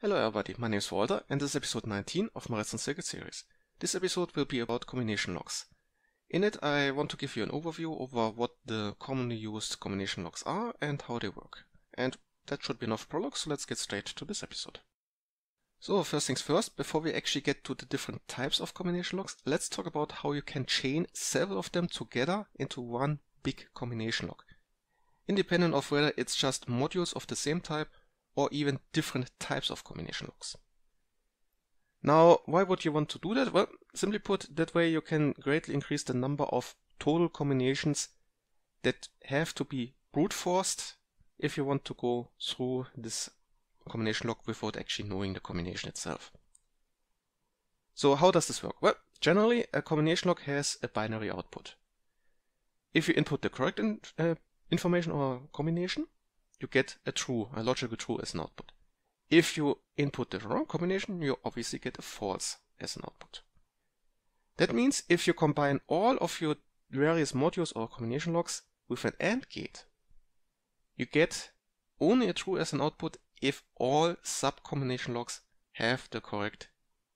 Hello everybody, my name is Walter and this is episode 19 of my Redstone Circuit series. This episode will be about combination locks. In it I want to give you an overview over what the commonly used combination locks are and how they work. And that should be enough prologue, so let's get straight to this episode. So first things first, before we actually get to the different types of combination locks, let's talk about how you can chain several of them together into one big combination lock. Independent of whether it's just modules of the same type or even different types of combination locks. Now, why would you want to do that? Well, simply put, that way you can greatly increase the number of total combinations that have to be brute forced if you want to go through this combination lock without actually knowing the combination itself. So how does this work? Well, generally a combination lock has a binary output. If you input the correct in, uh, information or combination, you get a true, a logical true as an output. If you input the wrong combination, you obviously get a false as an output. That means if you combine all of your various modules or combination locks with an AND gate, you get only a true as an output if all sub-combination locks have the correct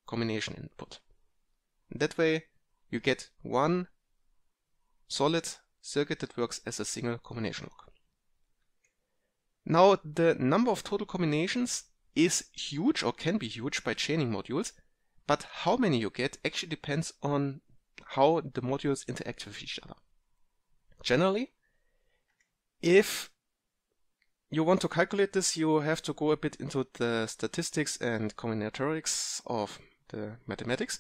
combination input. That way you get one solid circuit that works as a single combination lock. Now the number of total combinations is huge or can be huge by chaining modules, but how many you get actually depends on how the modules interact with each other. Generally, if you want to calculate this, you have to go a bit into the statistics and combinatorics of the mathematics.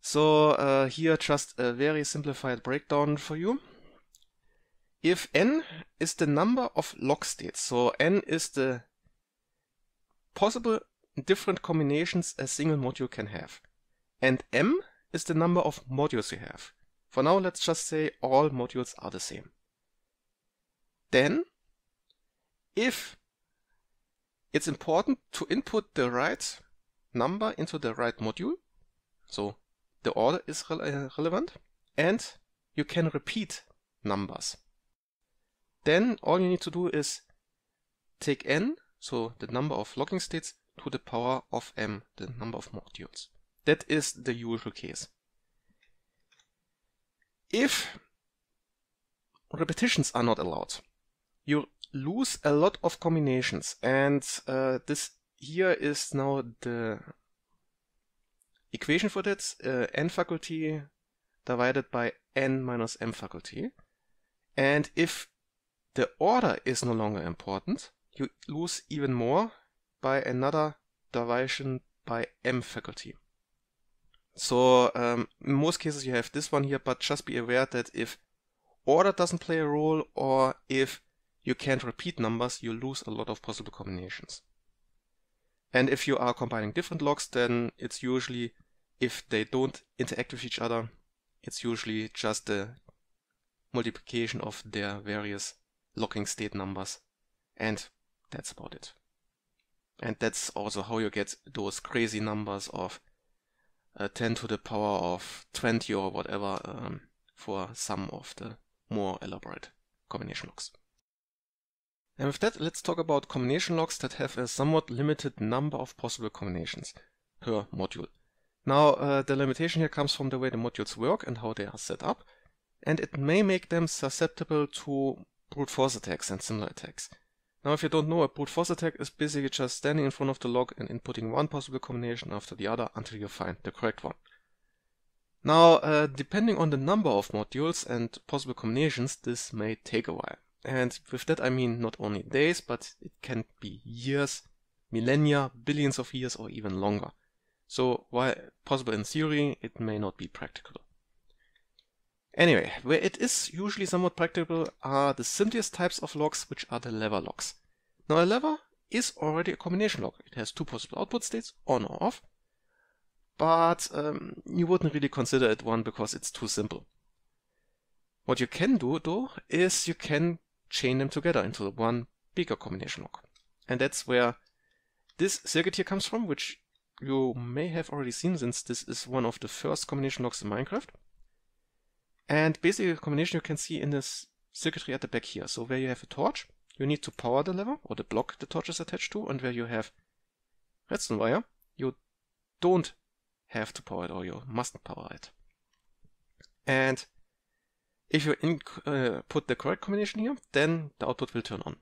So uh, here just a very simplified breakdown for you if n is the number of log states, so n is the possible different combinations a single module can have, and m is the number of modules you have. For now, let's just say all modules are the same. Then, if it's important to input the right number into the right module, so the order is re relevant, and you can repeat numbers. Then all you need to do is take n, so the number of locking states, to the power of m, the number of modules. That is the usual case. If repetitions are not allowed, you lose a lot of combinations and uh, this here is now the equation for that, uh, n faculty divided by n minus m faculty. And if the order is no longer important. You lose even more by another division by M faculty. So um, in most cases you have this one here, but just be aware that if order doesn't play a role or if you can't repeat numbers, you lose a lot of possible combinations. And if you are combining different logs, then it's usually, if they don't interact with each other, it's usually just the multiplication of their various locking state numbers. And that's about it. And that's also how you get those crazy numbers of uh, 10 to the power of 20 or whatever um, for some of the more elaborate combination locks. And with that, let's talk about combination locks that have a somewhat limited number of possible combinations per module. Now, uh, the limitation here comes from the way the modules work and how they are set up, and it may make them susceptible to brute force attacks and similar attacks. Now if you don't know, a brute force attack is basically just standing in front of the log and inputting one possible combination after the other until you find the correct one. Now, uh, depending on the number of modules and possible combinations, this may take a while. And with that I mean not only days, but it can be years, millennia, billions of years, or even longer. So while possible in theory, it may not be practical. Anyway, where it is usually somewhat practicable are the simplest types of locks, which are the lever locks. Now a lever is already a combination lock; It has two possible output states, on or off, but um, you wouldn't really consider it one because it's too simple. What you can do though is you can chain them together into one bigger combination lock, And that's where this circuit here comes from, which you may have already seen since this is one of the first combination locks in Minecraft. And basically a combination you can see in this circuitry at the back here. So where you have a torch, you need to power the lever or the block the torch is attached to, and where you have redstone wire, you don't have to power it or you mustn't power it. And if you in, uh, put the correct combination here, then the output will turn on.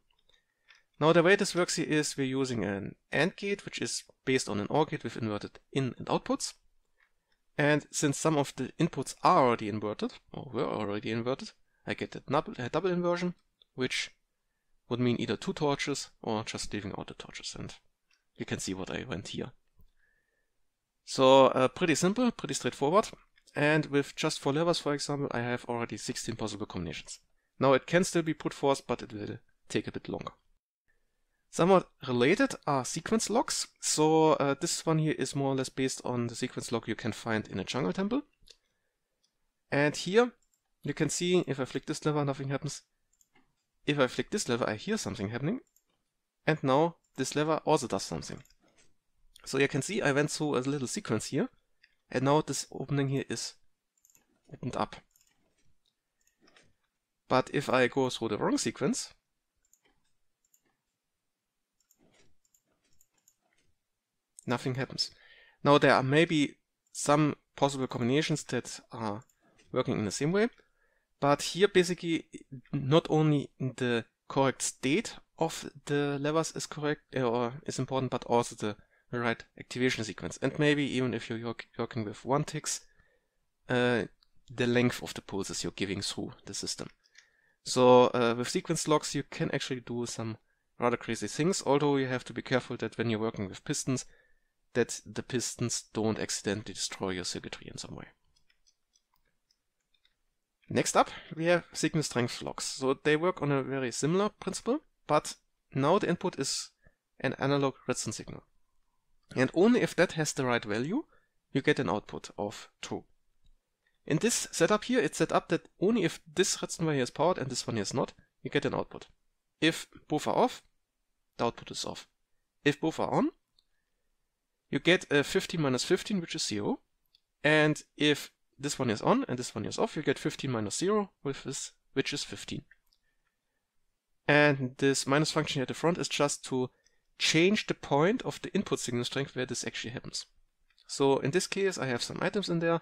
Now the way this works here is we're using an AND gate, which is based on an OR gate with inverted in and outputs. And since some of the inputs are already inverted, or were already inverted, I get a double inversion, which would mean either two torches or just leaving out the torches. And you can see what I went here. So uh, pretty simple, pretty straightforward. And with just four levers, for example, I have already 16 possible combinations. Now it can still be put forth, but it will take a bit longer. Somewhat related are sequence locks. So uh, this one here is more or less based on the sequence lock you can find in a jungle temple. And here you can see if I flick this lever, nothing happens. If I flick this lever, I hear something happening. And now this lever also does something. So you can see I went through a little sequence here. And now this opening here is opened up. But if I go through the wrong sequence, nothing happens. Now there are maybe some possible combinations that are working in the same way, but here basically not only the correct state of the levers is correct uh, or is important, but also the right activation sequence. And maybe even if you're working with one ticks, uh, the length of the pulses you're giving through the system. So uh, with sequence locks, you can actually do some rather crazy things, although you have to be careful that when you're working with pistons, that the pistons don't accidentally destroy your circuitry in some way. Next up, we have signal strength locks. So they work on a very similar principle, but now the input is an analog Redson signal. And only if that has the right value, you get an output of true. In this setup here, it's set up that only if this Redson wire is powered and this one here is not, you get an output. If both are off, the output is off. If both are on, you get a 15 minus 15, which is 0. And if this one is on and this one is off, you get 15 minus 0, this, which is 15. And this minus function here at the front is just to change the point of the input signal strength where this actually happens. So in this case, I have some items in there,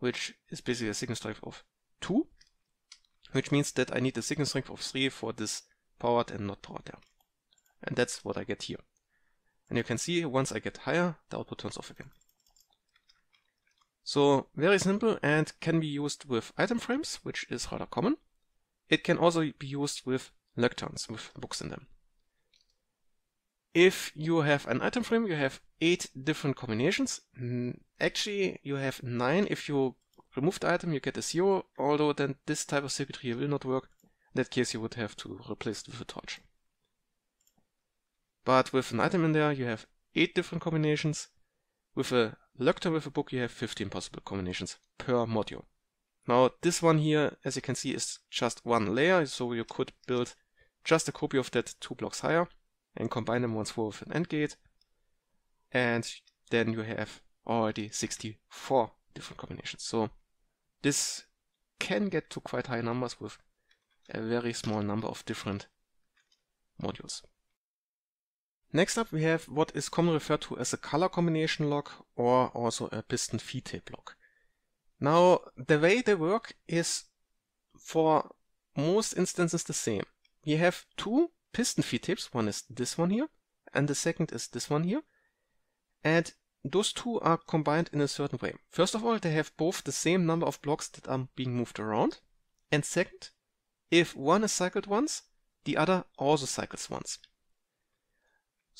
which is basically a signal strength of 2, which means that I need a signal strength of 3 for this powered and not powered there. And that's what I get here. And you can see once I get higher, the output turns off again. So very simple and can be used with item frames, which is rather common. It can also be used with lecterns, with books in them. If you have an item frame, you have eight different combinations. Mm, actually, you have nine. If you remove the item, you get a zero, although then this type of circuitry will not work. In that case, you would have to replace it with a torch. But with an item in there, you have 8 different combinations. With a lecture with a book, you have 15 possible combinations per module. Now, this one here, as you can see, is just one layer, so you could build just a copy of that two blocks higher and combine them once more with an AND gate. And then you have already 64 different combinations. So this can get to quite high numbers with a very small number of different modules. Next up we have what is commonly referred to as a color combination lock or also a piston feed tape lock. Now the way they work is for most instances the same. We have two piston feed tapes, one is this one here and the second is this one here and those two are combined in a certain way. First of all they have both the same number of blocks that are being moved around and second if one is cycled once the other also cycles once.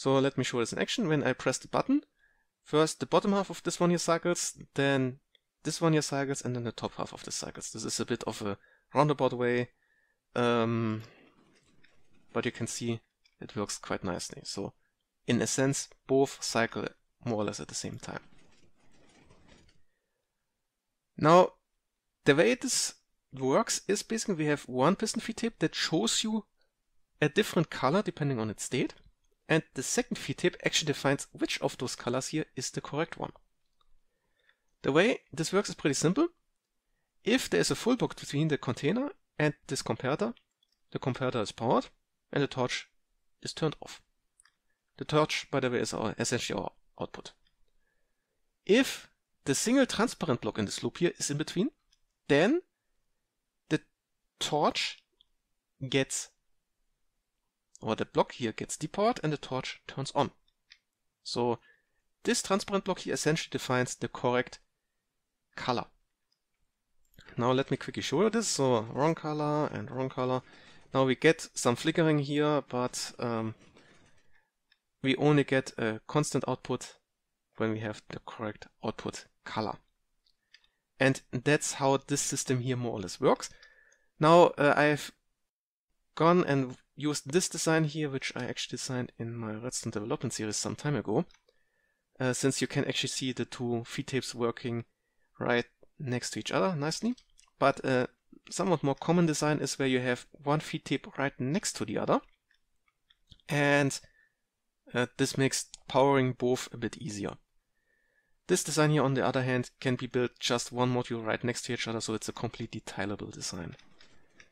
So let me show this in action when I press the button. First the bottom half of this one here cycles, then this one here cycles, and then the top half of the cycles. This is a bit of a roundabout way, um, but you can see it works quite nicely. So in a sense, both cycle more or less at the same time. Now, the way this works is basically we have one piston feed tape that shows you a different color depending on its state. And the second feed tip actually defines which of those colors here is the correct one. The way this works is pretty simple. If there is a full block between the container and this comparator, the comparator is powered and the torch is turned off. The torch, by the way, is our, essentially our output. If the single transparent block in this loop here is in between, then the torch gets or the block here gets depowered and the torch turns on. So this transparent block here essentially defines the correct color. Now let me quickly show you this. So wrong color and wrong color. Now we get some flickering here, but um, we only get a constant output when we have the correct output color. And that's how this system here more or less works. Now uh, I've gone and used this design here, which I actually designed in my Redstone development series some time ago, uh, since you can actually see the two feed tapes working right next to each other nicely. But a uh, somewhat more common design is where you have one feed tape right next to the other, and uh, this makes powering both a bit easier. This design here, on the other hand, can be built just one module right next to each other, so it's a completely tileable design.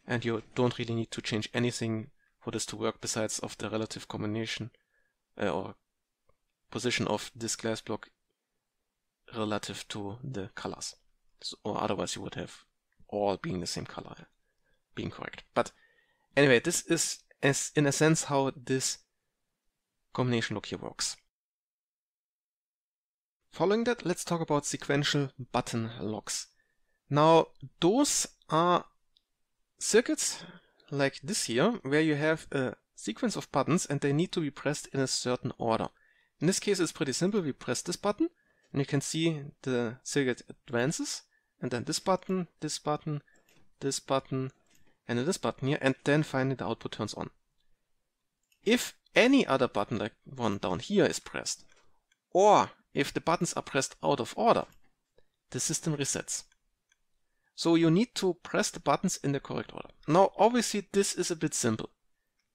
And you don't really need to change anything for this to work besides of the relative combination uh, or position of this glass block relative to the colors. So, or otherwise you would have all being the same color being correct. But anyway, this is as in a sense how this combination look here works. Following that, let's talk about sequential button locks. Now, those are circuits like this here, where you have a sequence of buttons and they need to be pressed in a certain order. In this case, it's pretty simple. We press this button, and you can see the circuit advances, and then this button, this button, this button, and this button here, and then finally the output turns on. If any other button, like one down here, is pressed, or if the buttons are pressed out of order, the system resets. So you need to press the buttons in the correct order. Now, obviously this is a bit simple,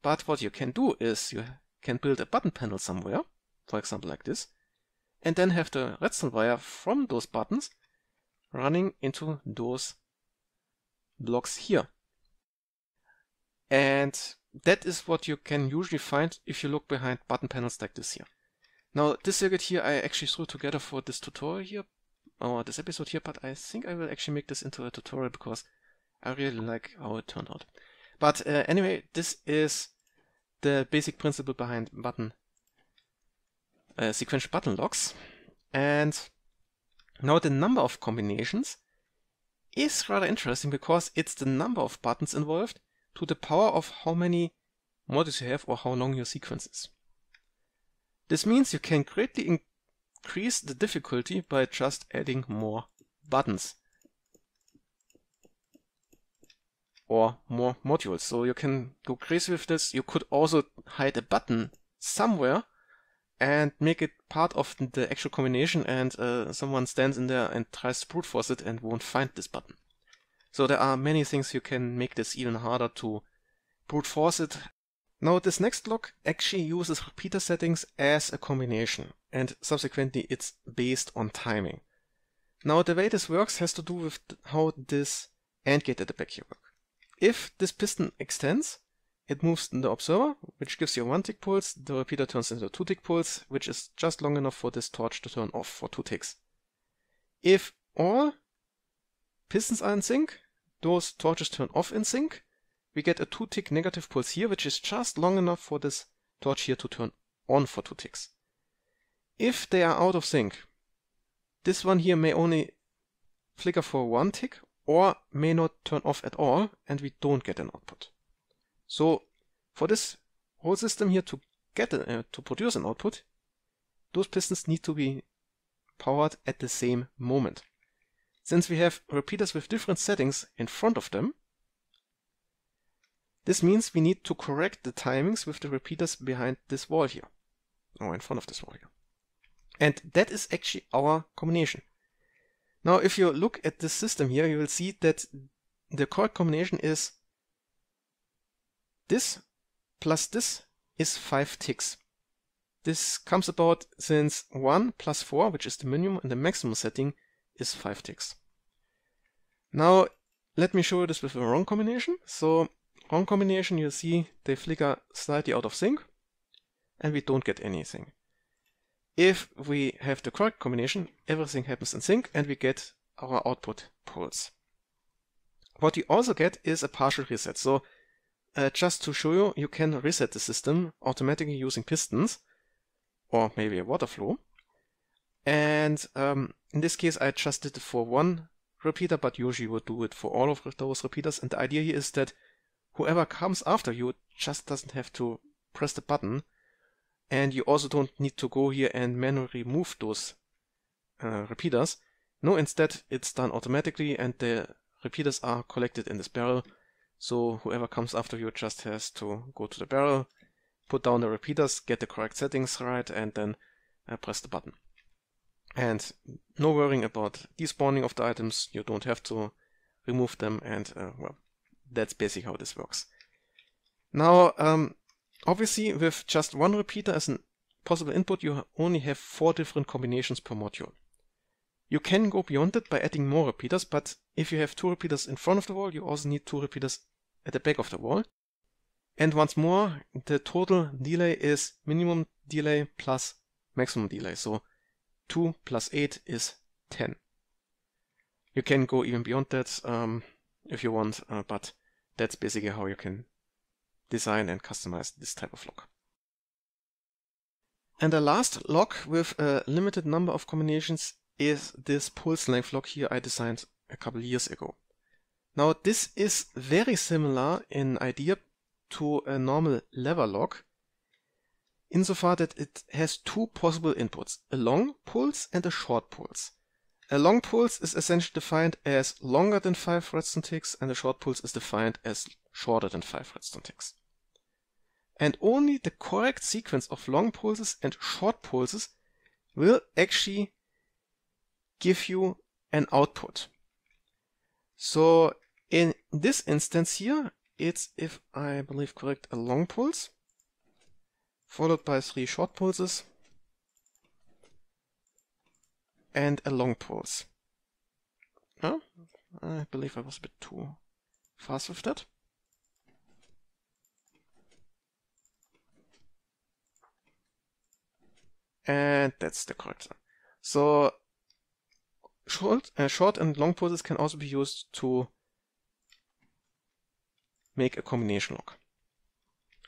but what you can do is you can build a button panel somewhere, for example like this, and then have the redstone wire from those buttons running into those blocks here. And that is what you can usually find if you look behind button panels like this here. Now this circuit here I actually threw together for this tutorial here, Oh, this episode here, but I think I will actually make this into a tutorial because I really like how it turned out. But uh, anyway, this is the basic principle behind button uh, sequential button locks. And now the number of combinations is rather interesting because it's the number of buttons involved to the power of how many modules you have or how long your sequence is. This means you can greatly increase the difficulty by just adding more buttons or more modules. So you can go crazy with this. You could also hide a button somewhere and make it part of the actual combination and uh, someone stands in there and tries to brute force it and won't find this button. So there are many things you can make this even harder to brute force it now this next block actually uses repeater settings as a combination and subsequently it's based on timing. Now the way this works has to do with how this AND gate at the back here works. If this piston extends, it moves the observer, which gives you one tick pulse, the repeater turns into two tick pulse, which is just long enough for this torch to turn off for two ticks. If all pistons are in sync, those torches turn off in sync, we get a 2 tick negative pulse here, which is just long enough for this torch here to turn on for 2 ticks. If they are out of sync, this one here may only flicker for 1 tick or may not turn off at all and we don't get an output. So for this whole system here to get a, uh, to produce an output, those pistons need to be powered at the same moment. Since we have repeaters with different settings in front of them, this means we need to correct the timings with the repeaters behind this wall here, or oh, in front of this wall here. And that is actually our combination. Now, if you look at this system here, you will see that the correct combination is this plus this is 5 ticks. This comes about since 1 plus 4, which is the minimum and the maximum setting, is 5 ticks. Now, let me show you this with the wrong combination. So on combination, you see they flicker slightly out of sync and we don't get anything. If we have the correct combination, everything happens in sync and we get our output pulse. What we also get is a partial reset. So uh, just to show you, you can reset the system automatically using pistons or maybe a water flow. And um, in this case, I just did it for one repeater, but usually you would do it for all of those repeaters. And the idea here is that whoever comes after you just doesn't have to press the button. And you also don't need to go here and manually move those uh, repeaters. No, instead it's done automatically and the repeaters are collected in this barrel. So whoever comes after you just has to go to the barrel, put down the repeaters, get the correct settings right, and then uh, press the button. And no worrying about despawning of the items, you don't have to remove them and, uh, well, that's basically how this works. Now, um, obviously with just one repeater as a possible input, you only have four different combinations per module. You can go beyond it by adding more repeaters, but if you have two repeaters in front of the wall, you also need two repeaters at the back of the wall. And once more, the total delay is minimum delay plus maximum delay. So 2 plus 8 is 10. You can go even beyond that um, if you want, uh, but that's basically how you can design and customize this type of lock. And the last lock with a limited number of combinations is this pulse length lock here I designed a couple years ago. Now this is very similar in idea to a normal lever lock insofar that it has two possible inputs, a long pulse and a short pulse. A long pulse is essentially defined as longer than 5 redstone ticks and a short pulse is defined as shorter than 5 redstone ticks. And only the correct sequence of long pulses and short pulses will actually give you an output. So in this instance here, it's, if I believe correct, a long pulse followed by three short pulses and a long pause. I believe I was a bit too fast with that. And that's the correct one. So short, uh, short and long pauses can also be used to make a combination lock.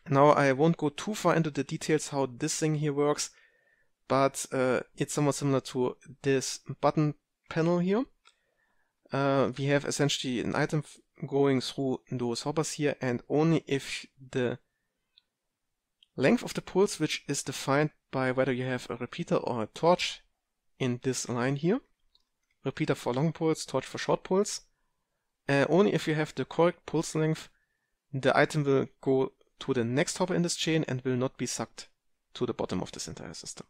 Now I won't go too far into the details how this thing here works but uh, it's somewhat similar to this button panel here. Uh, äh, we have essentially an item going through those hoppers here and only if the length of the pulse, which is defined by whether you have a repeater or a torch in this line here. Repeater for long pulses, torch for short pulses, Uh, äh, only if you have the correct pulse length, the item will go to the next hopper in this chain and will not be sucked to the bottom of this entire system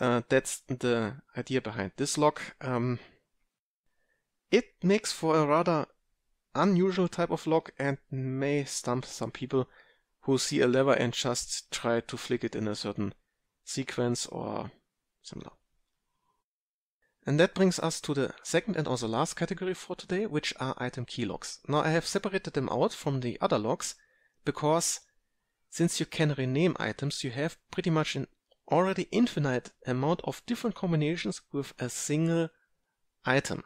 uh, that's the idea behind this lock. Um, it makes for a rather unusual type of lock and may stump some people who see a lever and just try to flick it in a certain sequence or similar. And that brings us to the second and also last category for today, which are item key locks. Now I have separated them out from the other locks because since you can rename items, you have pretty much an already infinite amount of different combinations with a single item.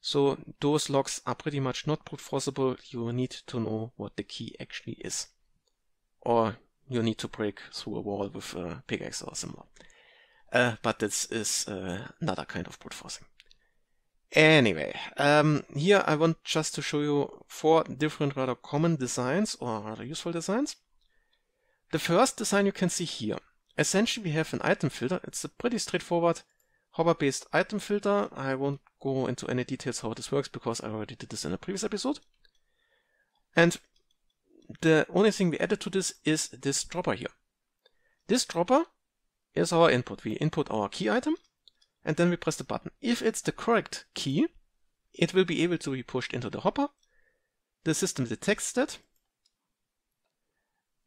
So those locks are pretty much not brute forceable. You need to know what the key actually is. Or you need to break through a wall with a pickaxe or similar. Uh, but this is uh, another kind of brute forcing. Anyway, um, here I want just to show you four different rather common designs or rather useful designs. The first design you can see here. Essentially, we have an item filter. It's a pretty straightforward hover-based item filter. I won't go into any details how this works because I already did this in a previous episode. And the only thing we added to this is this dropper here. This dropper is our input. We input our key item and then we press the button. If it's the correct key, it will be able to be pushed into the hopper. The system detects that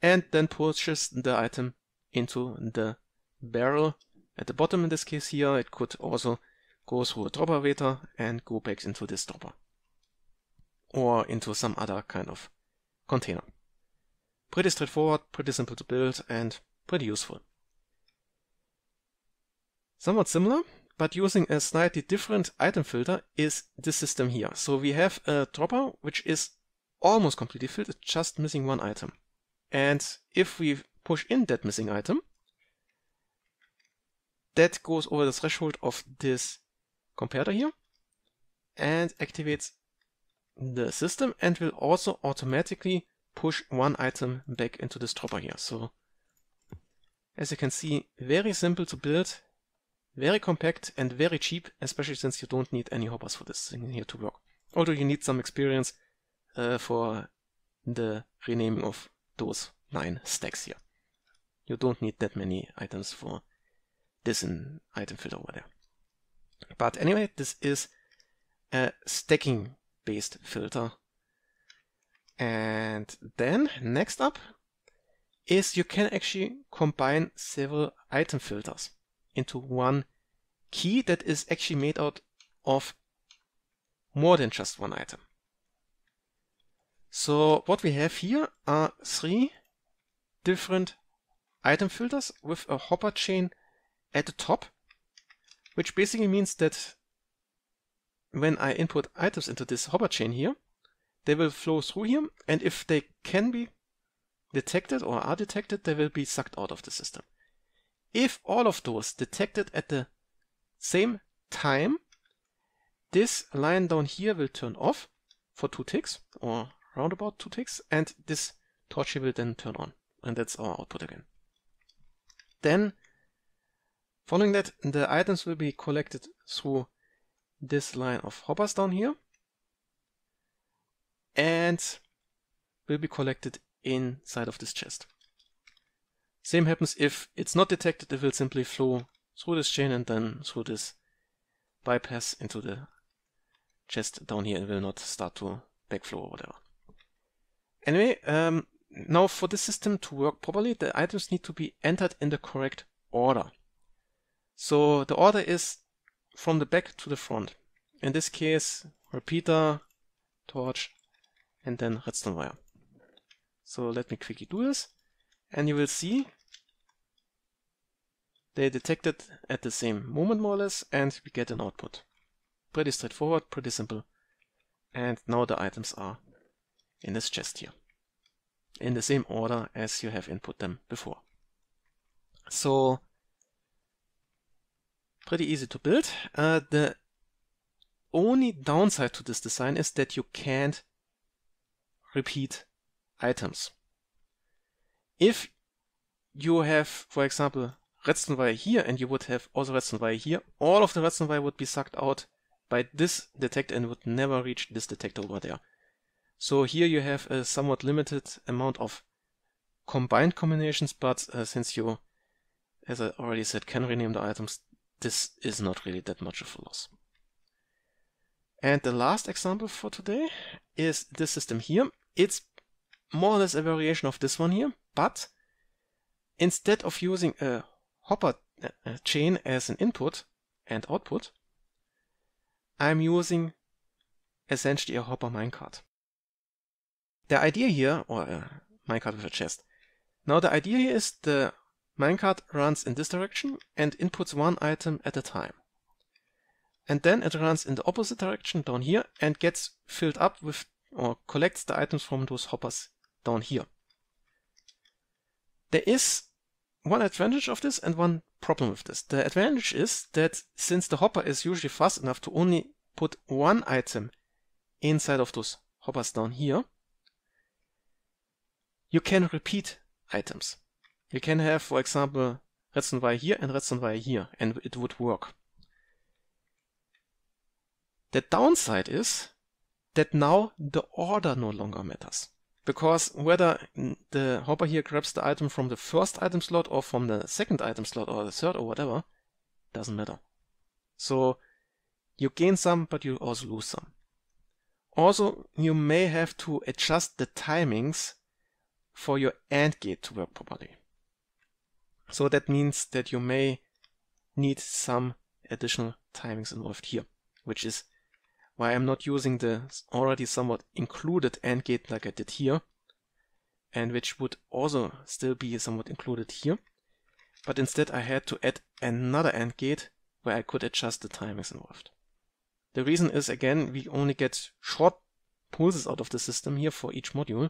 and then pushes the item into the barrel. At the bottom in this case here, it could also go through a dropper waiter and go back into this dropper or into some other kind of container. Pretty straightforward, pretty simple to build, and pretty useful. Somewhat similar, but using a slightly different item filter is this system here. So we have a dropper which is almost completely filled, it's just missing one item. And if we push in that missing item, that goes over the threshold of this comparator here and activates the system and will also automatically push one item back into this dropper here. So as you can see, very simple to build, very compact and very cheap, especially since you don't need any hoppers for this thing here to work. Although you need some experience uh, for the renaming of those nine stacks here. You don't need that many items for this in item filter over there. But anyway, this is a stacking based filter. And then next up is you can actually combine several item filters into one key that is actually made out of more than just one item. So what we have here are three different item filters with a hopper chain at the top, which basically means that when I input items into this hopper chain here, they will flow through here, and if they can be detected or are detected, they will be sucked out of the system. If all of those detected at the same time, this line down here will turn off for two ticks or roundabout two ticks, and this torch will then turn on, and that's our output again. Then following that, the items will be collected through this line of hoppers down here and will be collected inside of this chest. Same happens if it's not detected, it will simply flow through this chain and then through this bypass into the chest down here and will not start to backflow or whatever. Anyway, um, now for this system to work properly, the items need to be entered in the correct order. So the order is from the back to the front. In this case, repeater, torch, and then redstone wire. So let me quickly do this. And you will see they detected at the same moment more or less, and we get an output. Pretty straightforward, pretty simple. And now the items are in this chest here in the same order as you have input them before. So pretty easy to build. Uh, the only downside to this design is that you can't repeat items. If you have, for example, redstone wire here and you would have also redstone wire here, all of the redstone wire would be sucked out by this detector and would never reach this detector over there. So here you have a somewhat limited amount of combined combinations, but uh, since you, as I already said, can rename the items, this is not really that much of a loss. And the last example for today is this system here. It's more or less a variation of this one here, but instead of using a hopper uh, chain as an input and output, I'm using essentially a hopper minecart the idea here, or oh, uh, minecart with a chest. Now the idea here is the minecart runs in this direction and inputs one item at a time. And then it runs in the opposite direction down here and gets filled up with or collects the items from those hoppers down here. There is one advantage of this and one problem with this. The advantage is that since the hopper is usually fast enough to only put one item inside of those hoppers down here, you can repeat items. You can have, for example, wire here and wire here, and it would work. The downside is that now the order no longer matters. Because whether the hopper here grabs the item from the first item slot or from the second item slot or the third or whatever, doesn't matter. So you gain some, but you also lose some. Also, you may have to adjust the timings for your AND gate to work properly. So that means that you may need some additional timings involved here, which is why I'm not using the already somewhat included AND gate like I did here, and which would also still be somewhat included here. But instead I had to add another AND gate where I could adjust the timings involved. The reason is again, we only get short pulses out of the system here for each module,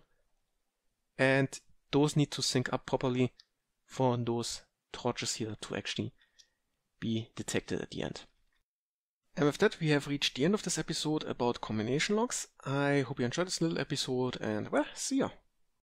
and those need to sync up properly for those torches here to actually be detected at the end. And with that, we have reached the end of this episode about combination locks. I hope you enjoyed this little episode and, well, see ya!